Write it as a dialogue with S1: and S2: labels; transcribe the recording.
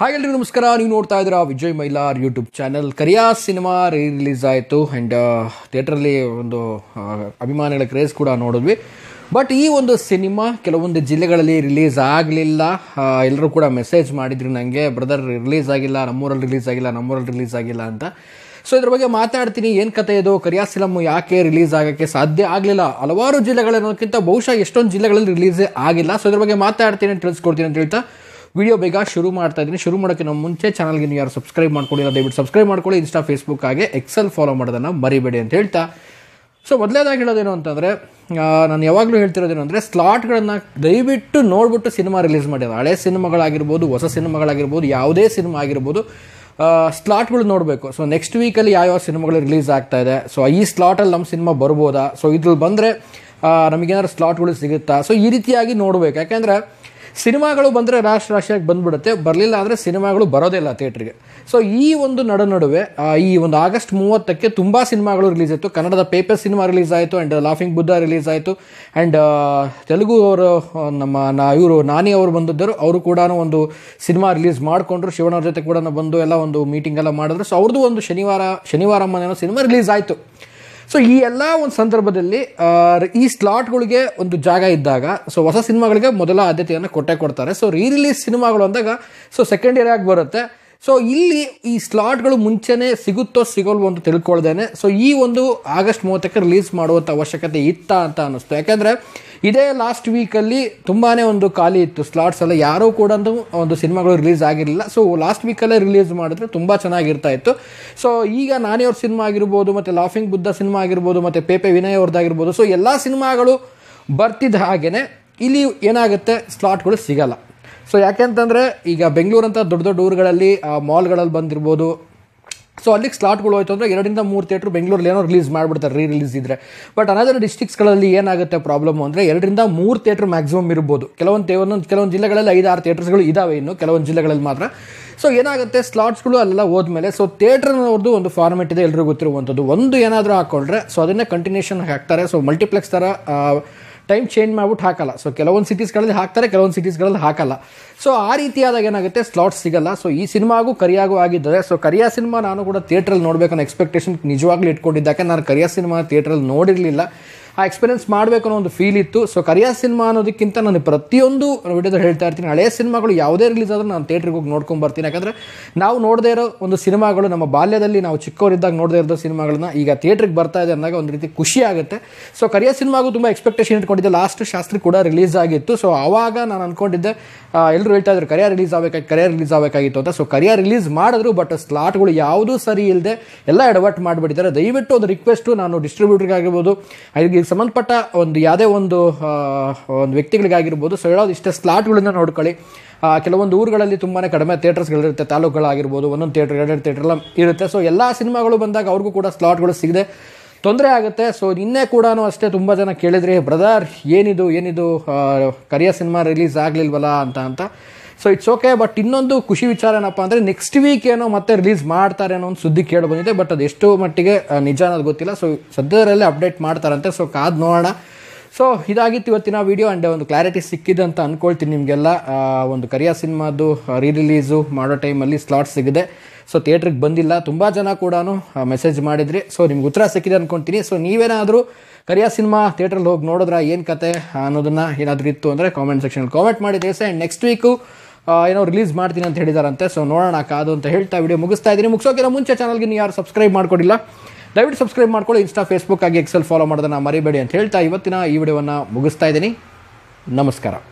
S1: ಹಾಗೆಲ್ರಿ ನಮಸ್ಕಾರ ನೀವು ನೋಡ್ತಾ ಇದ್ರ Vijay Mailar YouTube channel Kariya cinema re release ಆಯಿತು ಆ್ಯಂಡ್ ಥಿಯೇಟ್ರಲ್ಲಿ ಒಂದು ಅಭಿಮಾನಿಗಳ ಕ್ರೇಜ್ ಕೂಡ ನೋಡಿದ್ವಿ ಬಟ್ ಈ ಒಂದು ಸಿನಿಮಾ ಕೆಲವೊಂದು ಜಿಲ್ಲೆಗಳಲ್ಲಿ ರಿಲೀಸ್ ಆಗಲಿಲ್ಲ ಎಲ್ಲರೂ ಕೂಡ ಮೆಸೇಜ್ ಮಾಡಿದ್ರು ನನಗೆ ಬ್ರದರ್ ರಿಲೀಸ್ ಆಗಿಲ್ಲ ನಮ್ಮೂರಲ್ಲಿ ರಿಲೀಸ್ ಆಗಿಲ್ಲ ನಮ್ಮೂರಲ್ಲಿ ರಿಲೀಸ್ ಆಗಿಲ್ಲ ಅಂತ ಸೊ ಇದ್ರ ಬಗ್ಗೆ ಮಾತಾಡ್ತೀನಿ ಏನು ಕತೆ ಇದು ಕರಿಯಾ ಫಿಲಮ್ ಯಾಕೆ ರಿಲೀಸ್ ಆಗೋಕ್ಕೆ ಸಾಧ್ಯ ಆಗಲಿಲ್ಲ ಹಲವಾರು ಜಿಲ್ಲೆಗಳನ್ನೋದಕ್ಕಿಂತ ಬಹುಶಃ ಎಷ್ಟೊಂದು ಜಿಲ್ಲೆಗಳಲ್ಲಿ ರಿಲೀಸೇ ಆಗಿಲ್ಲ ಸೊ ಇದ್ರ ಬಗ್ಗೆ ಮಾತಾಡ್ತೀನಿ ತಿಳಿಸ್ಕೊಡ್ತೀನಿ ಅಂತ ಹೇಳ್ತಾ ವಿಡಿಯೋ ಬೇಗ ಶುರು ಮಾಡ್ತಾ ಇದ್ದೀನಿ ಶುರು ಮಾಡೋಕೆ ನಮ್ಮ ಮುಂಚೆ ಚಾನಲ್ಗೆ ನೀವು ಯಾರು ಸಬ್ಸ್ಕ್ರೈಬ್ ಇಲ್ಲ ದಯವಿಟ್ಟು ಸಬ್ಸ್ಕ್ರೈಬ್ ಮಾಡ್ಕೊಳ್ಳಿ ಇನ್ಸ್ಟಾ ಫೇಸ್ಬುಕ್ ಹಾಗೆ ಎಕ್ಸೆಲ್ ಫಾಲೋ ಮಾಡೋದನ್ನು ಮರಿಬೇಡಿ ಅಂತ ಹೇಳ್ತಾ ಸೊ ಮೊದಲೇದಾಗಿ ಹೇಳೋದೇನು ಅಂತಂದರೆ ನಾನು ಯಾವಾಗಲೂ ಹೇಳ್ತಿರೋದೇನು ಅಂದರೆ ಸ್ಲಾಟ್ಗಳನ್ನು ದಯವಿಟ್ಟು ನೋಡ್ಬಿಟ್ಟು ಸಿನಿಮಾ ರಿಲೀಸ್ ಮಾಡಿರೋದು ಹಳೆ ಸಿನಿಮಾಗಳಾಗಿರ್ಬೋದು ಹೊಸ ಸಿನಿಮಾಗಳಾಗಿರ್ಬೋದು ಯಾವುದೇ ಸಿನಿಮಾ ಆಗಿರ್ಬೋದು ಸ್ಲಾಟ್ಗಳು ನೋಡಬೇಕು ಸೊ ನೆಕ್ಸ್ಟ್ ವೀಕಲ್ಲಿ ಯಾವ್ಯಾವ ಸಿನಿಮಾಗಳು ರಿಲೀಸ್ ಆಗ್ತಾ ಇದೆ ಸೊ ಈ ಸ್ಲಾಟಲ್ಲಿ ನಮ್ಮ ಸಿನಿಮಾ ಬರ್ಬೋದಾ ಸೊ ಇದ್ರಲ್ಲಿ ಬಂದರೆ ನಮಗೇನಾದ್ರು ಸ್ಲಾಟ್ಗಳು ಸಿಗುತ್ತಾ ಸೊ ಈ ರೀತಿಯಾಗಿ ನೋಡಬೇಕು ಯಾಕೆಂದರೆ ಸಿನಿಮಾಗಳು ಬಂದರೆ ರಾಷ್ಟ್ರ ರಾಷ್ಟ್ರಕ್ಕೆ ಬಂದ್ಬಿಡುತ್ತೆ ಬರಲಿಲ್ಲ ಆದರೆ ಸಿನಿಮಾಗಳು ಬರೋದಿಲ್ಲ ಥಿಯೇಟ್ರಿಗೆ ಸೊ ಈ ಒಂದು ನಡು ನಡುವೆ ಈ ಒಂದು ಆಗಸ್ಟ್ ಮೂವತ್ತಕ್ಕೆ ತುಂಬ ಸಿನಿಮಾಗಳು ರಿಲೀಸ್ ಆಯಿತು ಕನ್ನಡದ ಪೇಪರ್ ಸಿನಿಮಾ ರಿಲೀಸ್ ಆಯಿತು ಆ್ಯಂಡ್ ಲಾಫಿಂಗ್ ಬುದ್ಧ ರಿಲೀಸ್ ಆಯಿತು ಆ್ಯಂಡ್ ತೆಲುಗು ಅವರು ನಮ್ಮ ನಾ ಇವರು ನಾನಿ ಅವರು ಬಂದಿದ್ದರು ಅವರು ಕೂಡ ಒಂದು ಸಿನಿಮಾ ರಿಲೀಸ್ ಮಾಡಿಕೊಂಡ್ರು ಶಿವನವ್ರ ಜೊತೆ ಕೂಡ ಬಂದು ಎಲ್ಲ ಒಂದು ಮೀಟಿಂಗ್ ಎಲ್ಲ ಮಾಡಿದ್ರು ಸೊ ಅವ್ರದ್ದು ಒಂದು ಶನಿವಾರ ಶನಿವಾರ ಮನೆಯೋ ಸಿನಿಮಾ ರಿಲೀಸ್ ಆಯಿತು ಸೊ ಈ ಎಲ್ಲ ಒಂದು ಸಂದರ್ಭದಲ್ಲಿ ಈ ಸ್ಲಾಟ್ಗಳಿಗೆ ಒಂದು ಜಾಗ ಇದ್ದಾಗ ಸೊ ಹೊಸ ಸಿನಿಮಾಗಳಿಗೆ ಮೊದಲ ಆದ್ಯತೆಯನ್ನು ಕೊಟ್ಟೆ ಕೊಡ್ತಾರೆ ಸೊ ರೀ ರಿಲೀಸ್ ಸಿನಿಮಾಗಳು ಅಂದಾಗ ಸೊ ಸೆಕೆಂಡ್ ಇಯರ್ ಆಗಿ ಬರುತ್ತೆ ಸೊ ಇಲ್ಲಿ ಈ ಸ್ಲಾಟ್ಗಳು ಮುಂಚೆನೇ ಸಿಗುತ್ತೋ ಸಿಗೋಲ್ವೋ ಅಂತ ತಿಳ್ಕೊಳ್ದೇನೆ ಸೊ ಈ ಒಂದು ಆಗಸ್ಟ್ ಮೂವತ್ತಕ್ಕೆ ರಿಲೀಸ್ ಮಾಡುವಂಥ ಅವಶ್ಯಕತೆ ಇತ್ತ ಅಂತ ಅನ್ನಿಸ್ತು ಯಾಕೆಂದರೆ ಇದೇ ಲಾಸ್ಟ್ ವೀಕಲ್ಲಿ ತುಂಬಾ ಒಂದು ಖಾಲಿ ಇತ್ತು ಸ್ಲಾಟ್ಸ್ ಎಲ್ಲ ಯಾರೂ ಕೂಡ ಒಂದು ಸಿನಿಮಾಗಳು ರಿಲೀಸ್ ಆಗಿರಲಿಲ್ಲ ಸೊ ಲಾಸ್ಟ್ ವೀಕಲ್ಲೇ ರಿಲೀಸ್ ಮಾಡಿದ್ರೆ ತುಂಬ ಚೆನ್ನಾಗಿರ್ತಾ ಇತ್ತು ಸೊ ಈಗ ನಾನೇ ಸಿನಿಮಾ ಆಗಿರ್ಬೋದು ಮತ್ತು ಲಾಫಿಂಗ್ ಬುದ್ಧ ಸಿನಿಮಾ ಆಗಿರ್ಬೋದು ಮತ್ತು ಪೇಪೆ ವಿನಯ್ ಅವ್ರದ್ದಾಗಿರ್ಬೋದು ಸೊ ಎಲ್ಲ ಸಿನಿಮಾಗಳು ಬರ್ತಿದ್ದ ಹಾಗೆಯೇ ಇಲ್ಲಿ ಏನಾಗುತ್ತೆ ಸ್ಲಾಟ್ಗಳು ಸಿಗಲ್ಲ ಸೊ ಯಾಕೆಂತಂದರೆ ಈಗ ಬೆಂಗಳೂರಂಥ ದೊಡ್ಡ ದೊಡ್ಡ ಊರುಗಳಲ್ಲಿ ಮಾಲ್ಗಳಲ್ಲಿ ಬಂದಿರ್ಬೋದು ಸೊ ಅಲ್ಲಿಗೆ ಸ್ಲಾಟ್ಗಳು ಹೋಯ್ತು ಅಂದರೆ ಎರಡರಿಂದ ಮೂರು ಥಿಯೇಟ್ರ್ ಬೆಂಗಳೂರಲ್ಲಿ ಏನೋ ರಿಲೀಸ್ ಮಾಡಿಬಿಡ್ತಾರೆ ರೀ ರಿಲೀಸ್ ಇದ್ದರೆ ಬಟ್ ಅನದರ್ ಡಿಸ್ಟಿಕ್ಸ್ಗಳಲ್ಲಿ ಏನಾಗುತ್ತೆ ಪ್ರಾಬ್ಲಮ್ ಅಂದರೆ ಎರಡರಿಂದ ಮೂರು ಥಿಯೇಟ್ರ್ ಮ್ಯಾಕ್ಸಿಮಮ್ ಇರ್ಬೋದು ಕೆಲವೊಂದು ಒಂದೊಂದು ಕೆಲವೊಂದು ಜಿಲ್ಲೆಗಳಲ್ಲಿ ಐದು ಆರು ಥಿಯೇಟರ್ಸ್ಗಳು ಇದಾವೆ ಇನ್ನು ಕೆಲವೊಂದು ಜಿಲ್ಲೆಗಳಲ್ಲಿ ಮಾತ್ರ ಸೊ ಏನಾಗುತ್ತೆ ಸ್ಲಾಟ್ಸ್ಗಳು ಅಲ್ಲೆಲ್ಲ ಹೋದ್ಮೇಲೆ ಸೊ ಅವ್ರದ್ದು ಒಂದು ಫಾರ್ಮೆಟ್ ಇದೆ ಎಲ್ಲರಿಗೂ ಗೊತ್ತಿರುವಂಥದ್ದು ಒಂದು ಏನಾದರೂ ಹಾಕ್ಕೊಂಡ್ರೆ ಸೊ ಅದನ್ನೇ ಕಂಟಿನ್ಯೂಷನ್ ಹಾಕ್ತಾರೆ ಸೊ ಮಲ್ಟಿಪ್ಲೆಕ್ಸ್ ಥರ ಟೈಮ್ ಚೇಂಜ್ ಮಾಡ್ಬಿಟ್ಟು ಹಾಕಲ್ಲ ಸೊ ಕೆಲವೊಂದು ಸಿಟೀಸ್ಗಳಲ್ಲಿ ಹಾಕ್ತಾರೆ ಕೆಲವೊಂದು ಸಿಟೀಸ್ಗಳಲ್ಲಿ ಹಾಕಲ್ಲ ಸೊ ಆ ರೀತಿಯಾದಾಗ ಏನಾಗುತ್ತೆ ಸ್ಲಾಟ್ಸ್ ಸಿಗಲ್ಲ ಸೊ ಈ ಸಿನಿಮಾಗೂ ಕರಿಯಾಗೂ ಆಗಿದ್ದರೆ ಸೊ ಕರಿಯಾ ಸಿನಿಮಾ ನಾನು ಕೂಡ ಥಿಯೇಟ್ರಲ್ಲಿ ನೋಡ್ಬೇಕು ಅನ್ನೋ ಎಕ್ಸ್ಪೆಕ್ಟೇಷನ್ ನಿಜವಾಗ್ಲೂ ಇಟ್ಕೊಂಡಿದ್ದಕ್ಕೆ ನಾನು ಕರಿಯಾ ಸಿನಿಮಾ ಥಿಯೇಟ್ರಲ್ಲಿ ನೋಡಿರಲಿಲ್ಲ ಆ ಎಕ್ಸ್ಪೀರಿಯನ್ಸ್ ಮಾಡಬೇಕು ಅನ್ನೋ ಒಂದು ಫೀಲ್ ಇತ್ತು ಸೊ ಕರಿಯ ಸಿನಿಮಾ ಅನ್ನೋದಕ್ಕಿಂತ ನಾನು ಪ್ರತಿಯೊಂದು ವಿಡಿಯೋದಲ್ಲಿ ಹೇಳ್ತಾ ಇರ್ತೀನಿ ಹಳೆಯ ಸಿನಿಮಾಗಳು ಯಾವುದೇ ರಿಲೀಸ್ ಆದರೂ ನಾನು ಥಿಯೇಟ್ರಿಗೆ ಹೋಗಿ ನೋಡ್ಕೊಂಡು ಬರ್ತೀನಿ ಯಾಕಂದರೆ ನಾವು ನೋಡದೇ ಇರೋ ಒಂದು ಸಿನಿಮಾಗಳು ನಮ್ಮ ಬಾಲ್ಯದಲ್ಲಿ ನಾವು ಚಿಕ್ಕವರಿದ್ದಾಗ ನೋಡದೇ ಇರೋ ಸಿನಿಮಾಗಳನ್ನ ಈಗ ಥಿಯೇಟ್ರಿಗೆ ಬರ್ತಾ ಇದೆ ಅಂದಾಗ ಒಂದು ರೀತಿ ಖುಷಿ ಆಗುತ್ತೆ ಸೊ ಕರಿಯ ಸಿನಿಮಾಗೂ ತುಂಬ ಎಕ್ಸ್ಪೆಕ್ಟೇಷನ್ ಇಟ್ಕೊಂಡಿದ್ದೆ ಲಾಸ್ಟ್ ಶಾಸ್ತ್ರಿ ಕೂಡ ರಿಲೀಸ್ ಆಗಿತ್ತು ಸೊ ಆವಾಗ ನಾನು ಅಂದ್ಕೊಂಡಿದ್ದೆ ಎಲ್ಲರೂ ಹೇಳ್ತಾ ಇದ್ರು ಕರಿಯ ರಿಲೀಸ್ ಆಗಬೇಕಾಗಿ ಕರಿಯರ್ ರಿಲೀಸ್ ಆಗಬೇಕಾಗಿತ್ತು ಅಂತ ಸೊ ಕರಿಯಾ ರಿಲೀಸ್ ಮಾಡಿದ್ರು ಬಟ್ ಸ್ಲಾಟ್ಗಳು ಯಾವುದೂ ಸರಿ ಇಲ್ಲದೆ ಎಲ್ಲ ಎಡವಟ್ ಮಾಡಿಬಿಟ್ಟಿದ್ದಾರೆ ದಯವಿಟ್ಟು ಒಂದು ರಿಕ್ವೆಸ್ಟು ನಾನು ಡಿಸ್ಟ್ರಿಬ್ಯೂಟರ್ಗಾಗಿರ್ಬೋದು ಐದು ಸಂಬಂಧಪಟ್ಟ ಒಂದು ಯಾವುದೇ ಒಂದು ಒಂದು ವ್ಯಕ್ತಿಗಳಿಗಾಗಿರ್ಬೋದು ಸೊ ಹೇಳೋದು ಇಷ್ಟೇ ಸ್ಲಾಟ್ಗಳನ್ನ ನೋಡ್ಕೊಳ್ಳಿ ಕೆಲವೊಂದು ಊರುಗಳಲ್ಲಿ ತುಂಬಾ ಕಡಿಮೆ ಥಿಯೇಟರ್ಸ್ಗಳಿರುತ್ತೆ ತಾಲೂಕುಗಳಾಗಿರ್ಬೋದು ಒಂದೊಂದು ಥಿಯೇಟರ್ ಎರಡೆರಡು ಥಿಯೇಟರ್ ಎಲ್ಲ ಇರುತ್ತೆ ಸೊ ಎಲ್ಲ ಸಿನಿಮಾಗಳು ಬಂದಾಗ ಅವ್ರಿಗೂ ಕೂಡ ಸ್ಲಾಟ್ಗಳು ಸಿಗದೆ ತೊಂದರೆ ಆಗುತ್ತೆ ಸೊ ನಿನ್ನೆ ಕೂಡ ಅಷ್ಟೇ ತುಂಬ ಜನ ಕೇಳಿದ್ರಿ ಬ್ರದರ್ ಏನಿದು ಏನಿದು ಕರಿಯ ಸಿನಿಮಾ ರಿಲೀಸ್ ಆಗಲಿಲ್ವಲ್ಲ ಅಂತ ಅಂತ ಸೊ ಇಟ್ಸ್ ಓಕೆ ಬಟ್ ಇನ್ನೊಂದು ಖುಷಿ ವಿಚಾರ ಏನಪ್ಪಾ ಅಂದರೆ ನೆಕ್ಸ್ಟ್ ವೀಕ್ ಏನೋ ಮತ್ತೆ ರಿಲೀಸ್ ಮಾಡ್ತಾರೆ ಅನ್ನೋ ಒಂದು ಸುದ್ದಿ ಕೇಳಿ ಬಂದಿದೆ ಬಟ್ ಅದು ಎಷ್ಟು ಮಟ್ಟಿಗೆ ನಿಜ ಅನ್ನೋದು ಗೊತ್ತಿಲ್ಲ ಸೊ ಸದ್ಯದಲ್ಲೇ ಅಪ್ಡೇಟ್ ಮಾಡ್ತಾರಂತೆ ಸೊ ಕಾದ್ ನೋಡೋಣ ಸೊ ಇದಾಗಿತ್ತು ಇವತ್ತಿನ ವಿಡಿಯೋ ಆ್ಯಂಡ್ ಒಂದು ಕ್ಲಾರಿಟಿ ಸಿಕ್ಕಿದೆ ಅಂತ ಅಂದ್ಕೊಳ್ತೀನಿ ನಿಮಗೆಲ್ಲ ಒಂದು ಕರಿಯ ಸಿನಿಮಾದು ರೀ ರಿಲೀಸು ಮಾಡೋ ಟೈಮಲ್ಲಿ ಸ್ಲಾಟ್ ಸಿಗಿದೆ ಸೊ ಥಿಯೇಟ್ರಿಗೆ ಬಂದಿಲ್ಲ ತುಂಬ ಜನ ಕೂಡ ಮೆಸೇಜ್ ಮಾಡಿದ್ರಿ ಸೊ ನಿಮ್ಗೆ ಉತ್ತರ ಸಿಕ್ಕಿದೆ ಅಂದ್ಕೊತೀನಿ ಸೊ ನೀವೇನಾದರೂ ಕರಿಯ ಸಿನಿಮಾ ಥಿಯೇಟ್ರಲ್ಲಿ ಹೋಗಿ ನೋಡಿದ್ರೆ ಏನು ಕತೆ ಅನ್ನೋದನ್ನು ಏನಾದರೂ ಇತ್ತು ಅಂದರೆ ಕಾಮೆಂಟ್ ಸೆಕ್ಷನಲ್ಲಿ ಕಾಮೆಂಟ್ ಮಾಡಿ ತಿಳಿಸಿ ಆ್ಯಂಡ್ ನೆಕ್ಸ್ಟ್ ವೀಕು ಏನೋ ರಿಲೀಸ್ ಮಾಡ್ತೀನಿ ಅಂತ ಹೇಳಿದಾರಂತೆ ಸೊ ನೋಡೋಣ ಕಾದು ಅಂತ ಹೇಳ್ತಾ ವಿಡಿಯೋ ಮುಗಿಸ್ತಾ ಇದ್ದೀನಿ ಮುಗಿಸೋಕಿರೋ ಮುಂಚೆ ಚಾನಲ್ಗೆ ನೀವು ಯಾರು ಸಬ್ಸ್ಕ್ರೈಬ್ ಮಾಡ್ಕೊಂಡಿಲ್ಲ ದಯವಿಟ್ಟು ಸಬ್ಸ್ಕ್ರೈಬ್ ಮಾಡ್ಕೊಳ್ಳಿ ಇನ್ಸ್ಟಾ ಫೇಸ್ಬುಕ್ ಆಗಿ ಎಕ್ಸೆಲ್ ಫಾಲೋ ಮಾಡೋದನ್ನು ಮರಿಬೇಡಿ ಅಂತ ಹೇಳ್ತಾ ಇವತ್ತಿನ ಈ ವಿಡಿಯೋವನ್ನು ಮುಗಿಸ್ತಾ ಇದ್ದೀನಿ ನಮಸ್ಕಾರ